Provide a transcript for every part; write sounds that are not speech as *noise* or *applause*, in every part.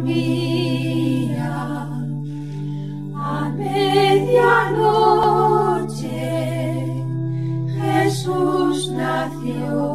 Mía, a medianoche Jesús nació.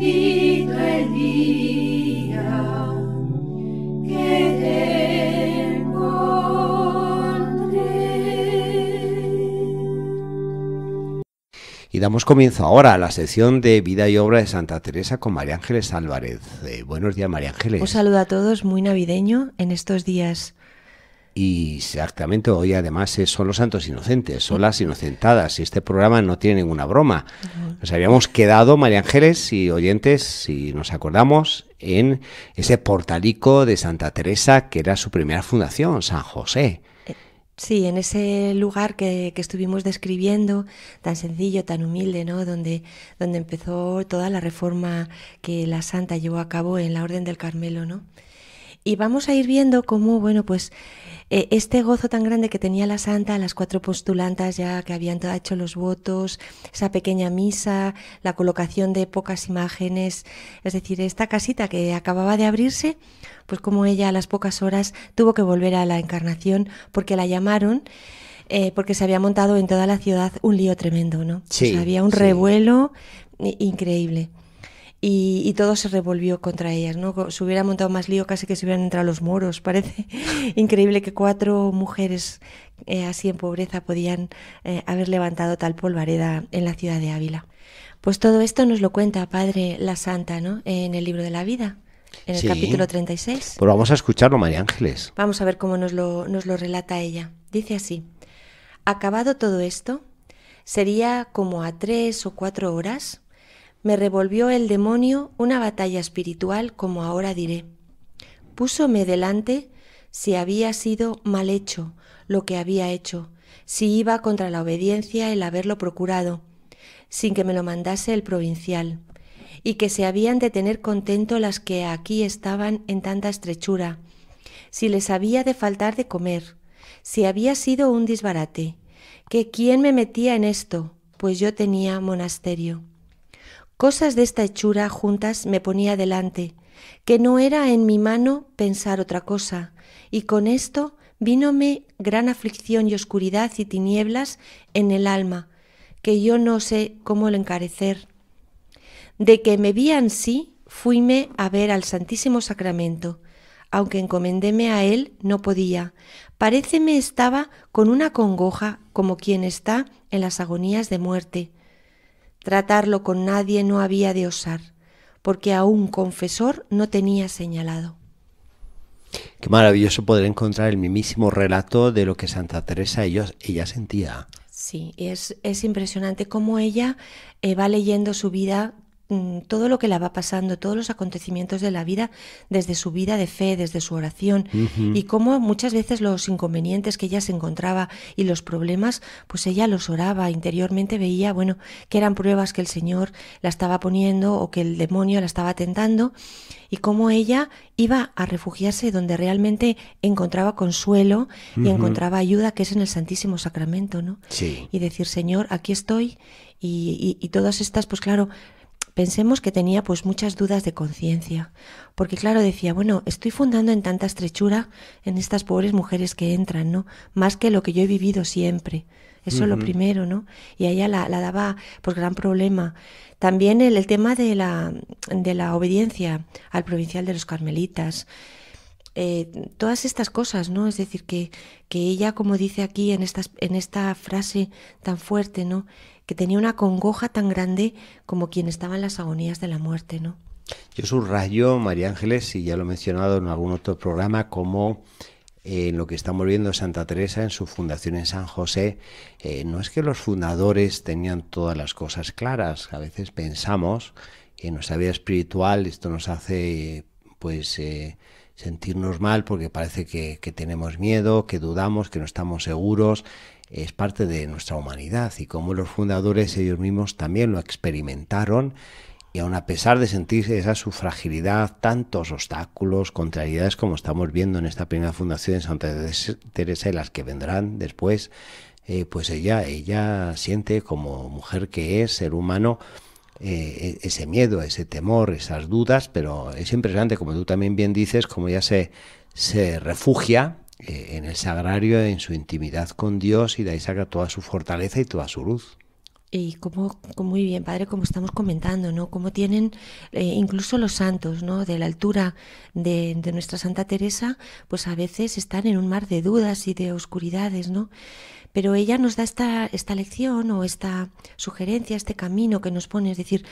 Y damos comienzo ahora a la sección de vida y obra de Santa Teresa con María Ángeles Álvarez. Eh, buenos días, María Ángeles. Un saludo a todos, muy navideño en estos días y exactamente, hoy además son los santos inocentes, son las inocentadas, y este programa no tiene ninguna broma. Nos habíamos quedado, María Ángeles y oyentes, si nos acordamos, en ese portalico de Santa Teresa, que era su primera fundación, San José. Eh, sí, en ese lugar que, que, estuvimos describiendo, tan sencillo, tan humilde, ¿no? Donde, donde empezó toda la reforma que la Santa llevó a cabo en la Orden del Carmelo, ¿no? y vamos a ir viendo cómo, bueno, pues eh, este gozo tan grande que tenía la santa, las cuatro postulantas ya que habían hecho los votos, esa pequeña misa, la colocación de pocas imágenes, es decir, esta casita que acababa de abrirse, pues como ella a las pocas horas tuvo que volver a la encarnación porque la llamaron. Eh, porque se había montado en toda la ciudad un lío tremendo, ¿no? Sí, había un revuelo increíble y, todo se revolvió contra ellas, ¿no? Se hubiera montado más lío casi que se hubieran entrado los moros. *laughs* Parece *laughs* increíble que cuatro mujeres eh, así en pobreza podían eh, haber levantado tal polvareda en la ciudad de Ávila. Pues todo esto nos lo cuenta Padre la Santa, ¿no? En el libro de la vida en el capítulo 36. Pues vamos a escucharlo, María Ángeles. Vamos a ver cómo nos lo, nos lo relata ella. Dice así, acabado todo esto, sería como a tres o cuatro horas me revolvió el demonio una batalla espiritual como ahora diré. Púsome delante si había sido mal hecho lo que había hecho, si iba contra la obediencia el haberlo procurado, sin que me lo mandase el provincial, y que se habían de tener contento las que aquí estaban en tanta estrechura, si les había de faltar de comer, si había sido un disbarate, que quién me metía en esto, pues yo tenía monasterio. Cosas de esta hechura juntas me ponía delante, que no era en mi mano pensar otra cosa, y con esto vínome gran aflicción y oscuridad y tinieblas en el alma, que yo no sé cómo lo encarecer. De que me vi ansí, fuime a ver al Santísimo Sacramento. Aunque encomendéme a él, no podía. pareceme estaba con una congoja como quien está en las agonías de muerte. Tratarlo con nadie no había de osar, porque a un confesor no tenía señalado. Qué maravilloso poder encontrar el mismísimo relato de lo que Santa Teresa ella sentía. Sí, es, es impresionante cómo ella eh, va leyendo su vida Mm, todo lo que la va pasando, todos los acontecimientos de la vida, desde su vida de fe, desde su oración, y cómo muchas veces los inconvenientes que ella se encontraba y los problemas, pues ella los oraba, interiormente veía, bueno, que eran pruebas que el Señor la estaba poniendo o que el demonio la estaba tentando, y cómo ella iba a refugiarse donde realmente encontraba consuelo y encontraba ayuda, que es en el Santísimo Sacramento, ¿no? Sí. Y decir, Señor, aquí estoy, y, y todas estas, pues claro, pensemos que tenía pues muchas dudas de conciencia, porque claro decía, bueno, estoy fundando en tanta estrechura en estas pobres mujeres que entran, ¿no? Más que lo que yo he vivido siempre. Eso es lo primero, ¿no? Y a ella la, daba pues gran problema. También el, tema de la, de la obediencia al provincial de los carmelitas. Eh, todas estas cosas, ¿no? Es decir, que, que ella, como dice aquí en, estas, en esta frase tan fuerte, ¿no? que tenía una congoja tan grande como quien estaba en las agonías de la muerte, ¿no? Yo subrayo, María Ángeles, y ya lo he mencionado en algún otro programa, como eh, en lo que estamos viendo Santa Teresa en su fundación en San José, eh, no es que los fundadores tenían todas las cosas claras, a veces pensamos en nuestra vida espiritual, esto nos hace pues eh, sentirnos mal porque parece que, que tenemos miedo, que dudamos, que no estamos seguros, es parte de nuestra humanidad y como los fundadores ellos mismos también lo experimentaron y aun a pesar de sentirse esa su fragilidad, tantos obstáculos, contrariedades como estamos viendo en esta primera fundación de Santa Teresa y las que vendrán después, eh, pues ella, ella siente como mujer que es, ser humano, eh, e-, ese miedo, ese temor, esas dudas, pero es impresionante, como tú también bien dices, como ella se, se refugia eh, en el sagrario, en su intimidad con Dios y de ahí saca toda su fortaleza y toda su luz. Y como, muy bien, padre, como estamos comentando, ¿no? como tienen eh, incluso los santos, ¿no? De la altura de, de, nuestra Santa Teresa, pues a veces están en un mar de dudas y de oscuridades, ¿no? Pero ella nos da esta, esta lección o esta sugerencia, este camino que nos pone, es decir,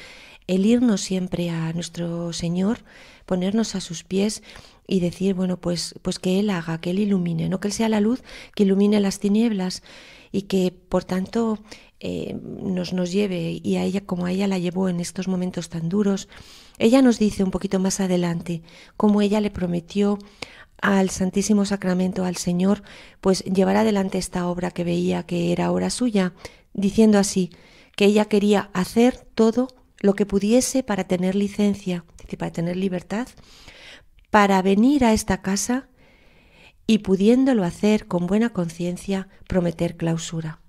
el irnos siempre a nuestro Señor, ponernos a sus pies y decir, bueno, pues, pues que Él haga, que Él ilumine, no que Él sea la luz que ilumine las tinieblas y que, por tanto, eh, nos, nos lleve y a ella como a ella la llevó en estos momentos tan duros. Ella nos dice un poquito más adelante como ella le prometió al Santísimo Sacramento, al Señor, pues llevar adelante esta obra que veía que era obra suya, diciendo así, que ella quería hacer todo lo que pudiese para tener licencia, para tener libertad para venir a esta casa y pudiéndolo hacer con buena conciencia, prometer clausura.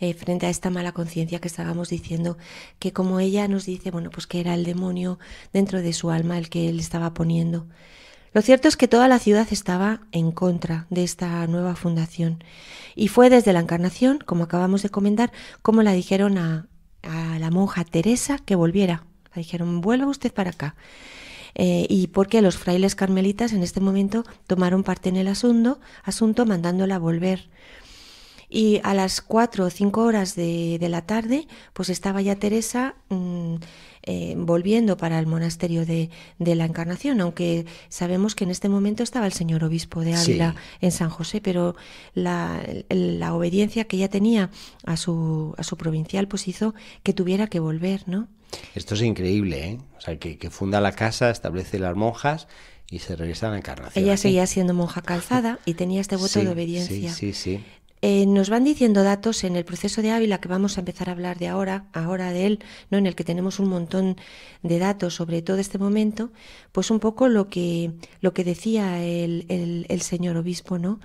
Eh, frente a esta mala conciencia que estábamos diciendo, que como ella nos dice, bueno, pues que era el demonio dentro de su alma el que él estaba poniendo. Lo cierto es que toda la ciudad estaba en contra de esta nueva fundación y fue desde la encarnación, como acabamos de comentar, como la dijeron a, a la monja Teresa que volviera. La dijeron, vuelva usted para acá. Eh, y porque los frailes carmelitas en este momento tomaron parte en el asunto, asunto mandándola volver. Y a las cuatro o cinco horas de, la tarde, pues estaba ya Teresa mm, eh, volviendo para el monasterio de, de, la Encarnación, aunque sabemos que en este momento estaba el señor obispo de Ávila en San José, pero la, la, obediencia que ella tenía a su, a su provincial, pues hizo que tuviera que volver, ¿no? Esto es increíble, ¿eh? O sea, que, funda la casa, establece las monjas y se regresa a la Encarnación. Ella seguía siendo monja calzada y tenía este voto *laughs* de obediencia. Sí, sí, sí. Eh, nos van diciendo datos en el proceso de Ávila que vamos a empezar a hablar de ahora, ahora de él, ¿no? en el que tenemos un montón de datos sobre todo este momento, pues un poco lo que, lo que decía el, el, el señor obispo, ¿no?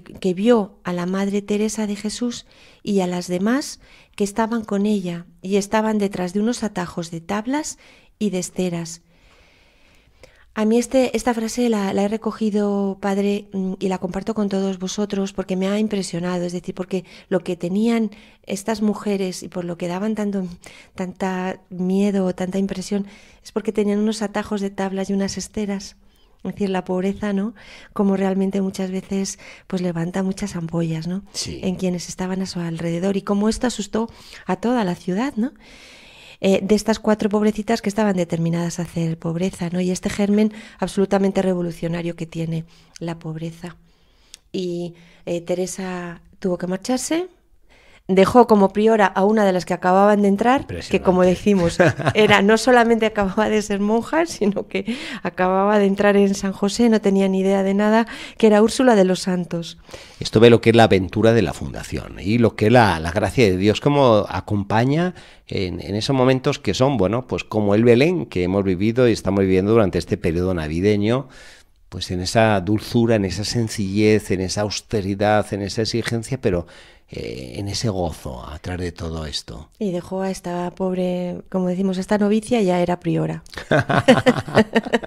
que, vio a la Madre Teresa de Jesús y a las demás que estaban con ella y estaban detrás de unos atajos de tablas y de esteras. A mí este, esta frase la, he recogido, padre, mm, y la comparto con todos vosotros porque me ha impresionado, es decir, porque lo que tenían estas mujeres y por lo que daban tanto tanta miedo, tanta impresión, es porque tenían unos atajos de tablas y unas esteras. Es decir, la pobreza, ¿no? Como realmente muchas veces pues levanta muchas ampollas, ¿no? Sí. En quienes estaban a su alrededor y cómo esto asustó a toda la ciudad, ¿no? Eh, de estas cuatro pobrecitas que estaban determinadas a hacer pobreza, ¿no? Y este germen absolutamente revolucionario que tiene la pobreza. Y eh, Teresa tuvo que marcharse, dejó como priora a una de las que acababan de entrar, que como decimos, era no solamente acababa de ser monja, sino que acababa de entrar en San José, no tenía ni idea de nada, que era Úrsula de los Santos. Esto ve lo que es la aventura de la fundación y lo que es la, gracia de Dios, como acompaña en, en, esos momentos que son, bueno, pues como el Belén que hemos vivido y estamos viviendo durante este periodo navideño, pues en esa dulzura, en esa sencillez, en esa austeridad, en esa exigencia, pero eh, en ese gozo a través de todo esto. Y dejó a esta pobre, como decimos, esta novicia ya era priora. *laughs*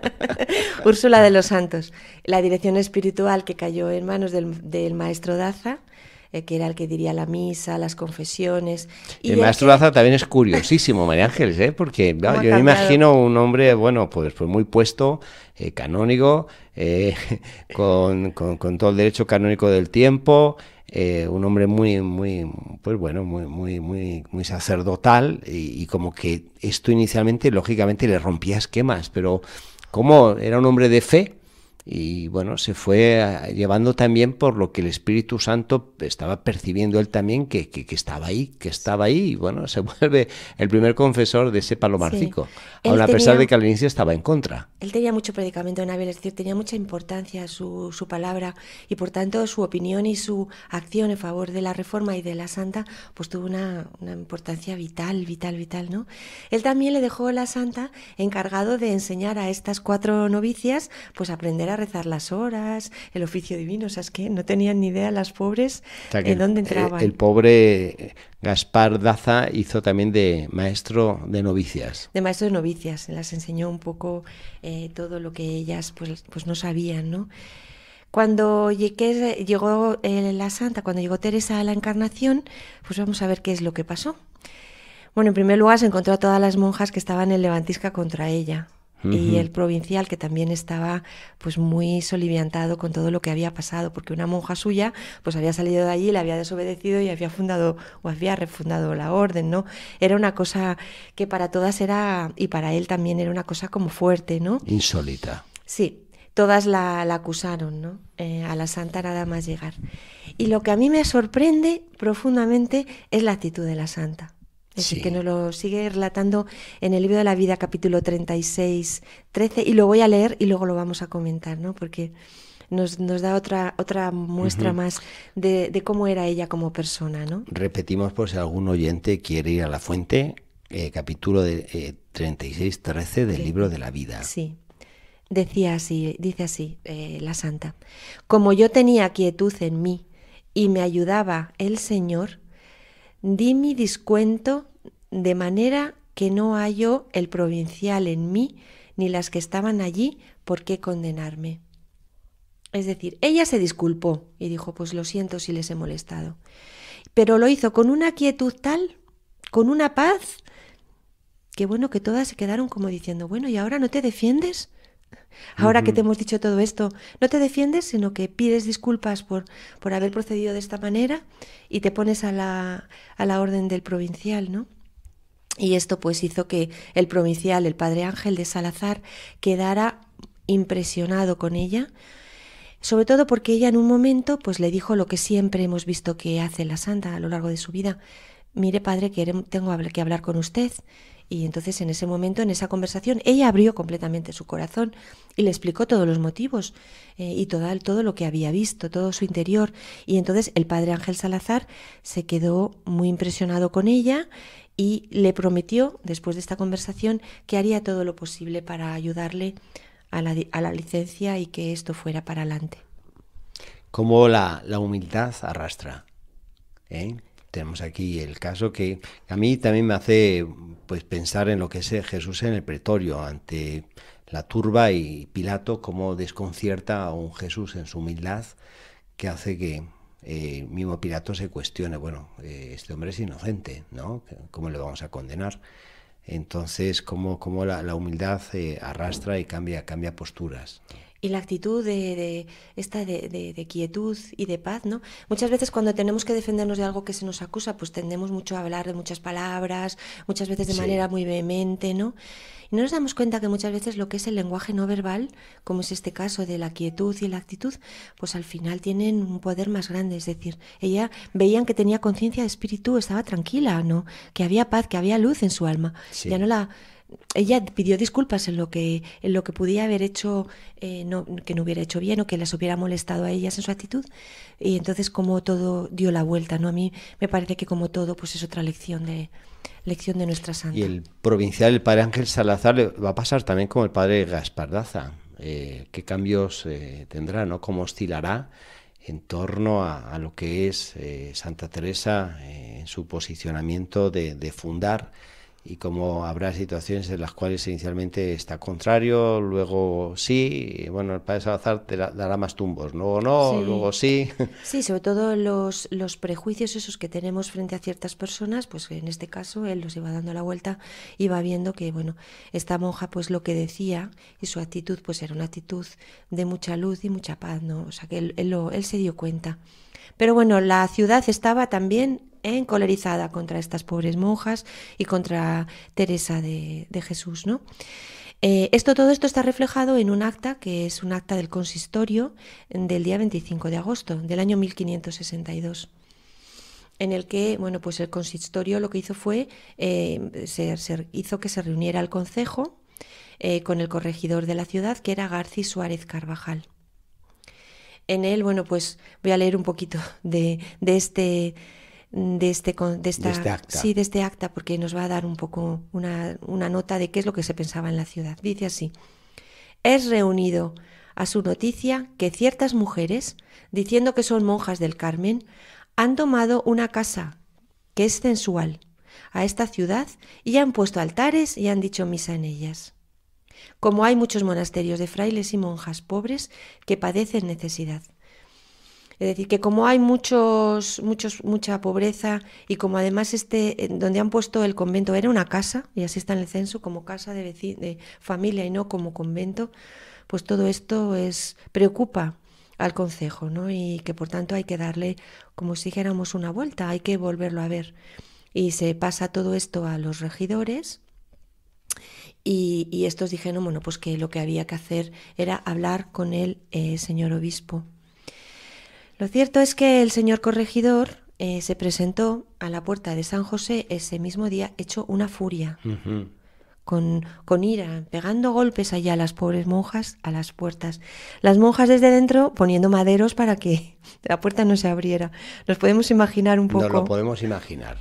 *laughs* Úrsula de los Santos. La dirección espiritual que cayó en manos del maestro Daza eh, que era el que diría la misa, las confesiones. el maestro también es curiosísimo, María Ángeles, ¿eh? porque yo me imagino un hombre, bueno, pues, pues muy puesto, eh, canónigo, eh, *laughs* con, todo el derecho canónico del tiempo. un hombre muy, muy, pues bueno, muy, muy, muy, sacerdotal y, y, como que esto inicialmente, lógicamente, le rompía esquemas, pero como era un hombre de fe, y bueno, se fue ah, llevando también por lo que el Espíritu Santo estaba percibiendo él también que, estaba ahí, que estaba ahí, y bueno, *laughs* se vuelve el primer confesor de ese palomarcico, a pesar de que al inicio estaba en contra. Él tenía mucho predicamento en Ávila, es decir, tenía mucha importancia su, palabra y por tanto su opinión y su acción en favor de la reforma y de la santa, pues tuvo una, importancia vital, vital, vital, ¿no? Él también le dejó a la santa encargado de enseñar a estas cuatro novicias, pues aprender a rezar las horas, el oficio divino, o sea, que no tenían ni idea las pobres en dónde entraban. El, pobre Gaspar Daza hizo también de maestro de novicias. De maestro de novicias, las enseñó un poco eh, todo lo que ellas pues, pues no sabían, ¿no? Cuando llegó eh, la santa, cuando llegó Teresa a la encarnación, pues vamos a ver qué es lo que pasó. Bueno, en primer lugar se encontró a todas las monjas que estaban en Levantisca contra ella y el provincial que también estaba pues muy soliviantado con todo lo que había pasado porque una monja suya pues había salido de allí la había desobedecido y había fundado o había refundado la orden no era una cosa que para todas era y para él también era una cosa como fuerte no insólita sí todas la, acusaron, ¿no? Eh, a la santa nada más llegar. Y lo que a mí me sorprende profundamente es la actitud de la santa que nos lo sigue relatando en el libro de la vida, capítulo 36, 13, y lo voy a leer y luego lo vamos a comentar, ¿no? Porque nos, da otra, otra muestra más de, cómo era ella como persona, ¿no? Repetimos por si algún oyente quiere ir a la fuente, eh, capítulo de, 36, eh, 13 del libro de la vida. Sí. Decía así, dice así eh, la santa. Como yo tenía quietud en mí y me ayudaba el Señor, di mi descuento de manera que no halló el provincial en mí ni las que estaban allí por qué condenarme. Es decir, ella se disculpó y dijo, pues lo siento si les he molestado. Pero lo hizo con una quietud tal, con una paz, que bueno, que todas se quedaron como diciendo, bueno, ¿y ahora no te defiendes? Ahora que te hemos dicho todo esto, no te defiendes, sino que pides disculpas por, por haber procedido de esta manera y te pones a la, a la orden del provincial, ¿no? Y esto pues hizo que el provincial, el padre Ángel de Salazar, quedara impresionado con ella, sobre todo porque ella en un momento pues le dijo lo que siempre hemos visto que hace la santa a lo largo de su vida. Mire padre, que tengo que hablar con usted y entonces en ese momento, en esa conversación, ella abrió completamente su corazón y le explicó todos los motivos eh, y todo, todo lo que había visto, todo su interior. Y entonces el padre Ángel Salazar se quedó muy impresionado con ella y le prometió, después de esta conversación, que haría todo lo posible para ayudarle a la, a la licencia y que esto fuera para adelante. Cómo la, humildad arrastra. ¿eh? tenemos aquí el caso que a mí también me hace pues pensar en lo que es eh, Jesús en el pretorio ante la turba y Pilato cómo desconcierta a un Jesús en su humildad que hace que el eh, mismo Pilato se cuestione, bueno, eh, este hombre es inocente, ¿no? ¿Cómo le vamos a condenar? Entonces, cómo, la, humildad arrastra y cambia, cambia posturas y la actitud de, esta de, quietud y de paz, ¿no? Muchas veces cuando tenemos que defendernos de algo que se nos acusa, pues tendemos mucho a hablar de muchas palabras, muchas veces de manera muy vehemente, ¿no? Y no nos damos cuenta que muchas veces lo que es el lenguaje no verbal, como es este caso de la quietud y la actitud, pues al final tienen un poder más grande. Es decir, ella veían que tenía conciencia de espíritu, estaba tranquila, ¿no? Que había paz, que había luz en su alma. Ya no la ella pidió disculpas en lo que, en lo que podía haber hecho, eh, no, que no hubiera hecho bien o que las hubiera molestado a ellas en su actitud. Y entonces como todo dio la vuelta, ¿no? A mí me parece que como todo, pues es otra lección de, lección de nuestra santa. Y el provincial, el padre Ángel Salazar, va a pasar también como el padre Gaspardaza. Eh, ¿Qué cambios eh, tendrá, no? ¿Cómo oscilará? en torno a, lo que es Santa Teresa en su posicionamiento de fundar y como habrá situaciones en las cuales inicialmente está contrario, luego sí, y bueno, el padre Salazar te dará más tumbos, luego no, luego sí. *laughs* Sí, sobre todo los, los prejuicios esos que tenemos frente a ciertas personas, pues en este caso él los iba dando la vuelta, iba viendo que, bueno, esta monja pues lo que decía y su actitud pues era una actitud de mucha luz y mucha paz, ¿no? O sea que él, él se dio cuenta. Pero bueno, la ciudad estaba también encolerizada contra estas pobres monjas y contra Teresa de, Jesús, ¿no? Eh, esto, todo esto está reflejado en un acta que es un acta del consistorio del día 25 de agosto del año 1562 en el que bueno pues el consistorio lo que hizo fue eh, hizo que se reuniera el concejo eh, con el corregidor de la ciudad que era García Suárez Carvajal en él bueno pues voy a leer un poquito de este de este, de, esta, este acta. Sí, este acta, porque nos va a dar un poco una, una nota de qué es lo que se pensaba en la ciudad. Dice así, es reunido a su noticia que ciertas mujeres, diciendo que son monjas del Carmen, han tomado una casa que es sensual a esta ciudad y han puesto altares y han dicho misa en ellas. Como hay muchos monasterios de frailes y monjas pobres que padecen necesidad. Es decir, que como hay muchos, muchos, mucha pobreza y como además este, eh, donde han puesto el convento era una casa, y así está en el censo, como casa de, de familia y no como convento, pues todo esto es preocupa al concejo ¿no? Y que por tanto hay que darle, como si dijéramos, una vuelta, hay que volverlo a ver. Y se pasa todo esto a los regidores y, estos dijeron, bueno, pues que lo que había que hacer era hablar con el eh, señor obispo lo cierto es que el señor corregidor eh, se presentó a la puerta de San José ese mismo día hecho una furia, con, con, ira, pegando golpes allá a las pobres monjas a las puertas. Las monjas desde dentro poniendo maderos para que *laughs* la puerta no se abriera. Nos podemos imaginar un poco. no lo podemos imaginar.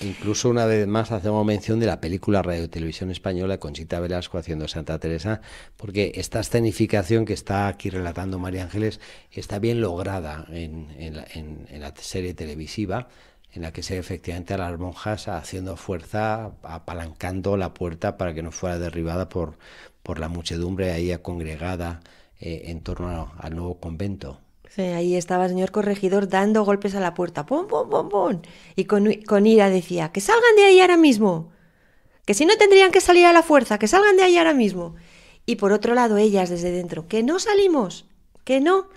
Incluso una vez más hacemos mención de la película Radio Televisión Española Conchita Velasco haciendo Santa Teresa, porque esta escenificación que está aquí relatando María Ángeles está bien lograda en, la, serie televisiva en la que se efectivamente a las monjas haciendo fuerza, apalancando la puerta para que no fuera derribada por, por la muchedumbre ahí congregada eh, en torno al nuevo convento. Ahí estaba el señor corregidor dando golpes a la puerta, ¡pum, pum, pum, pum! Y con, ira decía, ¡que salgan de ahí ahora mismo! Que si no tendrían que salir a la fuerza, que salgan de ahí ahora mismo. Y por otro lado, ellas desde dentro, ¡que no salimos! ¡que no!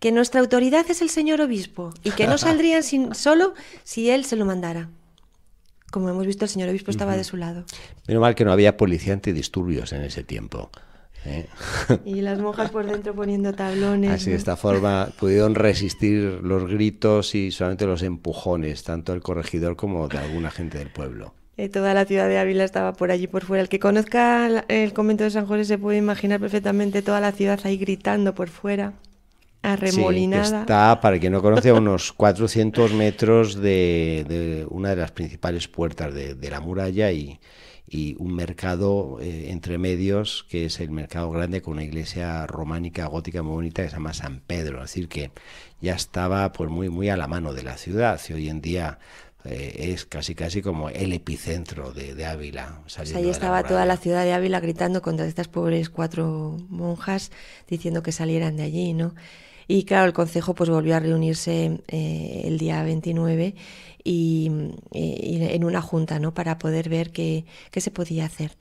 Que nuestra autoridad es el señor obispo y que no *laughs* saldrían solo si él se lo mandara como hemos visto, el señor obispo estaba de su lado. Menos mal que no había policía antidisturbios en ese tiempo, eh. *laughs* Y las monjas por dentro poniendo tablones. Así, de esta forma pudieron resistir los gritos y solamente los empujones, tanto del corregidor como de alguna gente del pueblo. Eh, toda la ciudad de Ávila estaba por allí por fuera. El que conozca el, convento de San José se puede imaginar perfectamente toda la ciudad ahí gritando por fuera. Arremolinada. Sí, está, para quien no conoce, a unos 400 metros de, una de las principales puertas de la muralla y, y un mercado eh, entre medios que es el mercado grande con una iglesia románica gótica muy bonita que se llama San Pedro, es decir que ya estaba pues muy muy a la mano de la ciudad y hoy en día eh, es casi casi como el epicentro de, Ávila. Pues allí estaba toda la ciudad de Ávila gritando contra estas pobres cuatro monjas diciendo que salieran de allí, ¿no? Y claro, el concejo pues volvió a reunirse eh, el día 29 y, en una junta, ¿no? Para poder ver qué, se podía hacer.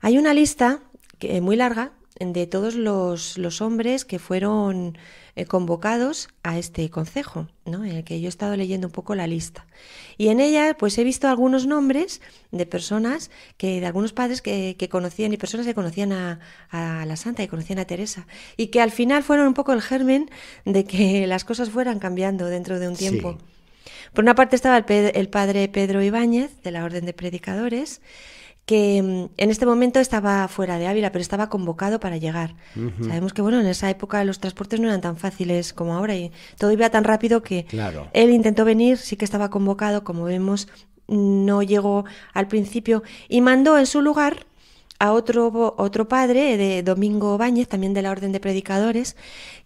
Hay una lista eh, muy larga de todos los, hombres que fueron eh, convocados a este consejo, ¿no? en el que yo he estado leyendo un poco la lista. Y en ella pues he visto algunos nombres de personas, que, de algunos padres que, que conocían y personas que conocían a, a, la santa, y conocían a Teresa, y que al final fueron un poco el germen de que las cosas fueran cambiando dentro de un tiempo. Por una parte estaba el, padre Pedro Ibáñez, de la Orden de Predicadores, que mm, en este momento estaba fuera de Ávila, pero estaba convocado para llegar. Sabemos que bueno, en esa época los transportes no eran tan fáciles como ahora y todo iba tan rápido que él intentó venir, sí que estaba convocado, como vemos, no llegó al principio y mandó en su lugar a otro, otro padre de Domingo Ibáñez, también de la Orden de Predicadores,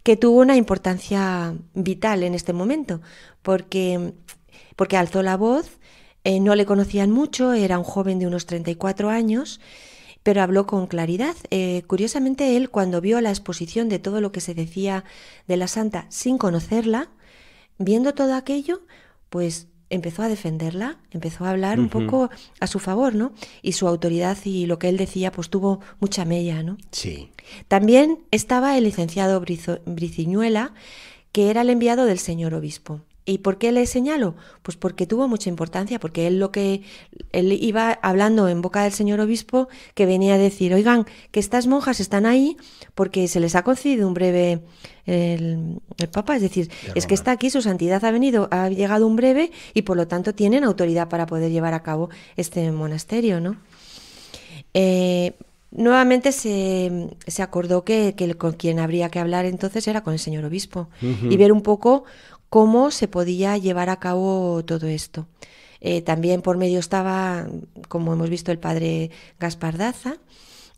que tuvo una importancia vital en este momento, porque mm, porque alzó la voz, eh, no le conocían mucho, era un joven de unos 34 años, pero habló con claridad. Eh, curiosamente, él, cuando vio la exposición de todo lo que se decía de la santa sin conocerla, viendo todo aquello, pues empezó a defenderla, empezó a hablar un poco a su favor, ¿no? Y su autoridad y lo que él decía, pues tuvo mucha mella, ¿no? Sí. También estaba el licenciado Brizo Briciñuela, que era el enviado del señor obispo. ¿Y por qué le señalo? Pues porque tuvo mucha importancia, porque él lo que él iba hablando en boca del señor obispo que venía a decir, oigan, que estas monjas están ahí porque se les ha concedido un breve el, Papa, es decir, es que está aquí, su santidad ha venido, ha llegado un breve y por lo tanto tienen autoridad para poder llevar a cabo este monasterio, ¿no? Eh, nuevamente se, acordó que, con quien habría que hablar entonces era con el señor obispo y ver un poco cómo se podía llevar a cabo todo esto. Eh, también por medio estaba, como hemos visto, el padre Gaspar Daza,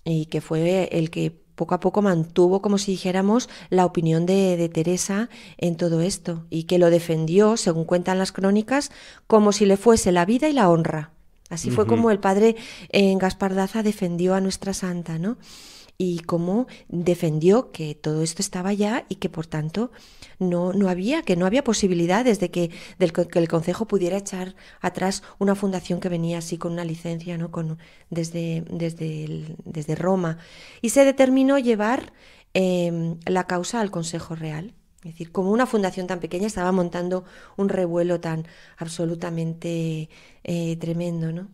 y que fue el que poco a poco mantuvo, como si dijéramos, la opinión de, Teresa en todo esto, y que lo defendió, según cuentan las crónicas, como si le fuese la vida y la honra. Así fue como el padre en eh, Gaspar Daza defendió a nuestra santa, ¿no? y cómo defendió que todo esto estaba ya y que por tanto no, no había, que no había posibilidades de que, el Consejo pudiera echar atrás una fundación que venía así con una licencia ¿no? con, desde, desde, desde Roma. Y se determinó llevar em, la causa al Consejo Real. Es decir, como una fundación tan pequeña estaba montando un revuelo tan absolutamente eh, tremendo, ¿no?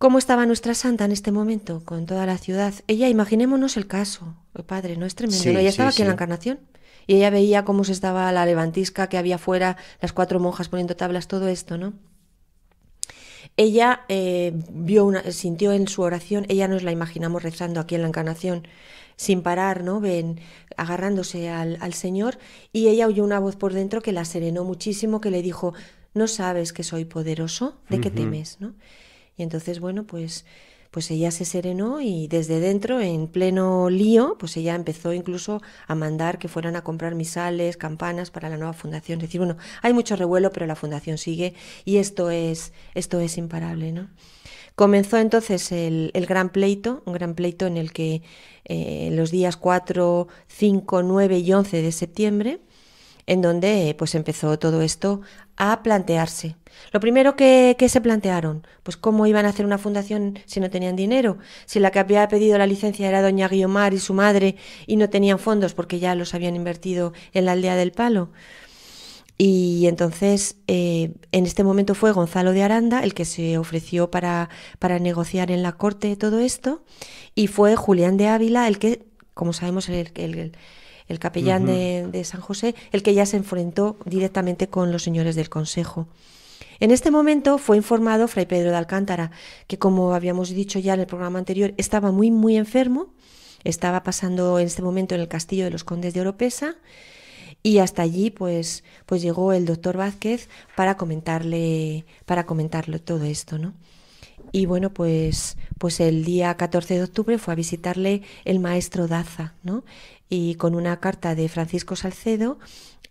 ¿Cómo estaba nuestra santa en este momento con toda la ciudad? Ella, imaginémonos el caso, el oh, padre, ¿no es tremendo? Ella estaba aquí en la encarnación y ella veía cómo se estaba la levantisca que había fuera, las cuatro monjas poniendo tablas, todo esto, ¿no? Ella eh, vio sintió en su oración, ella nos la imaginamos rezando aquí en la encarnación, sin parar, ¿no? Ven, agarrándose al, Señor, y ella oyó una voz por dentro que la serenó muchísimo, que le dijo, no sabes que soy poderoso, ¿de qué temes? ¿no? Y entonces, bueno, pues pues ella se serenó y desde dentro, en pleno lío, pues ella empezó incluso a mandar que fueran a comprar misales, campanas para la nueva fundación. Es decir, bueno, hay mucho revuelo, pero la fundación sigue y esto es, esto es imparable, ¿no? Comenzó entonces el, gran pleito, un gran pleito en el que eh, los días 4, 5, 9 y 11 de septiembre en donde eh, pues empezó todo esto a plantearse. Lo primero que, se plantearon, pues cómo iban a hacer una fundación si no tenían dinero, si la que había pedido la licencia era doña Guiomar y su madre y no tenían fondos porque ya los habían invertido en la aldea del Palo. Y entonces, eh, en este momento fue Gonzalo de Aranda el que se ofreció para, para negociar en la corte todo esto, y fue Julián de Ávila el que, como sabemos, el el capellán de, San José, el que ya se enfrentó directamente con los señores del Consejo. En este momento fue informado Fray Pedro de Alcántara, que como habíamos dicho ya en el programa anterior, estaba muy, muy enfermo, estaba pasando en este momento en el castillo de los condes de Oropesa, y hasta allí pues, pues llegó el doctor Vázquez para comentarle, para comentarle todo esto, ¿no? Y bueno, pues, pues el día 14 de octubre fue a visitarle el maestro Daza, ¿no? y con una carta de Francisco Salcedo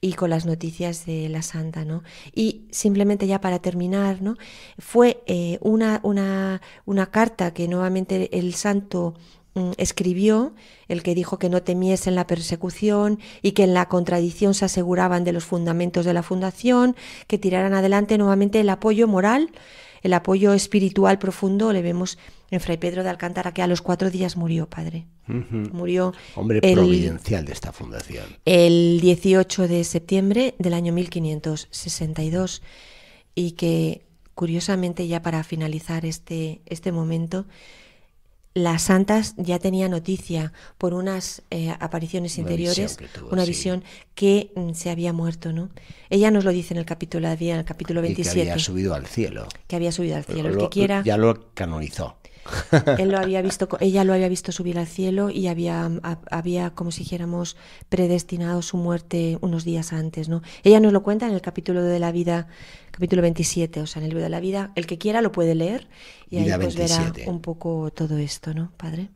y con las noticias de la santa, ¿no? Y simplemente ya para terminar, ¿no? Fue eh, una, una, una carta que nuevamente el santo mm, escribió, el que dijo que no temiesen la persecución y que en la contradicción se aseguraban de los fundamentos de la fundación, que tiraran adelante nuevamente el apoyo moral el apoyo espiritual profundo le vemos en Fray Pedro de Alcántara, que a los cuatro días murió, padre. Murió. Hombre providencial de esta fundación. El 18 de septiembre del año 1562. Y que, curiosamente, ya para finalizar este, este momento, las santas ya tenía noticia por unas eh, apariciones interiores, una visión que mm, se había muerto, ¿no? Ella nos lo dice en el capítulo el capítulo 27. que había subido al cielo. Que había subido al pues cielo. el que quiera. Ya lo canonizó. Él lo había visto, ella lo había visto subir al cielo y había, había como si dijéramos, predestinado su muerte unos días antes. ¿no? Ella nos lo cuenta en el capítulo de la vida, capítulo 27, o sea, en el libro de la vida. El que quiera lo puede leer y ahí pues, verá un poco todo esto, ¿no, padre?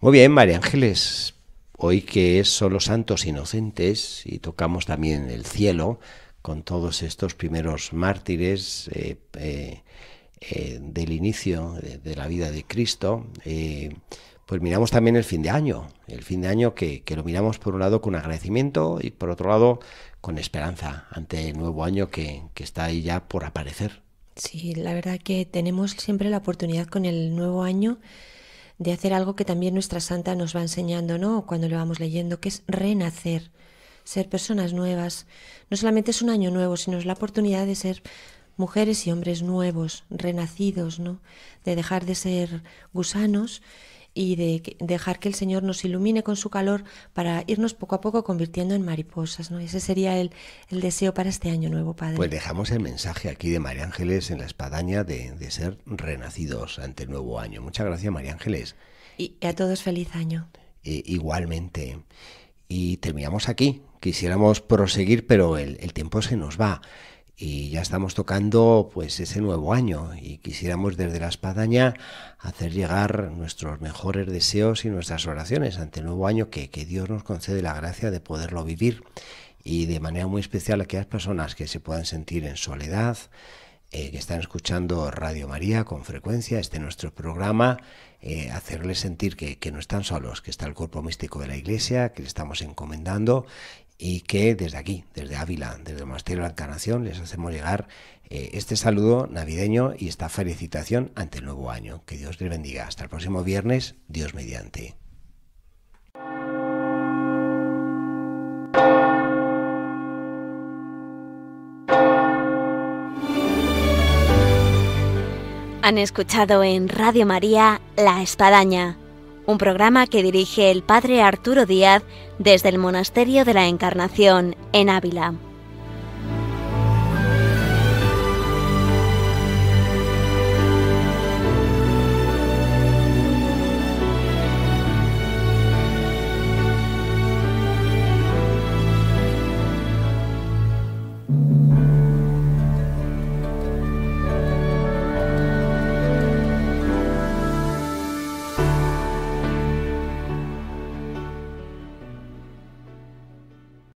Muy bien, María Ángeles. Hoy que es solo santos inocentes y tocamos también el cielo con todos estos primeros mártires. eh, eh eh, del inicio de, la vida de Cristo, eh, pues miramos también el fin de año, el fin de año que, lo miramos por un lado con agradecimiento y por otro lado con esperanza ante el nuevo año que, está ahí ya por aparecer. Sí, la verdad que tenemos siempre la oportunidad con el nuevo año de hacer algo que también nuestra santa nos va enseñando, ¿no? Cuando lo vamos leyendo, que es renacer, ser personas nuevas. No solamente es un año nuevo, sino es la oportunidad de ser mujeres y hombres nuevos, renacidos, ¿no? De dejar de ser gusanos y de dejar que el Señor nos ilumine con su calor para irnos poco a poco convirtiendo en mariposas. ¿no? Ese sería el, el deseo para este año nuevo, Padre. Pues dejamos el mensaje aquí de María Ángeles en la espadaña de, ser renacidos ante el nuevo año. Muchas gracias, María Ángeles. Y, a todos feliz año. E, igualmente. Y terminamos aquí. Quisiéramos proseguir, pero el, el tiempo se nos va y ya estamos tocando pues ese nuevo año y quisiéramos desde la espadaña hacer llegar nuestros mejores deseos y nuestras oraciones ante el nuevo año que, Dios nos concede la gracia de poderlo vivir y de manera muy especial a aquellas personas que se puedan sentir en soledad, eh, que están escuchando Radio María con frecuencia, este nuestro programa, eh, hacerles sentir que, que, no están solos, que está el cuerpo místico de la Iglesia, que le estamos encomendando y que desde aquí, desde Ávila, desde el Monasterio de la Encarnación, les hacemos llegar eh, este saludo navideño y esta felicitación ante el nuevo año. Que Dios les bendiga. Hasta el próximo viernes, Dios mediante. Han escuchado en Radio María La Espadaña un programa que dirige el padre Arturo Díaz desde el Monasterio de la Encarnación, en Ávila.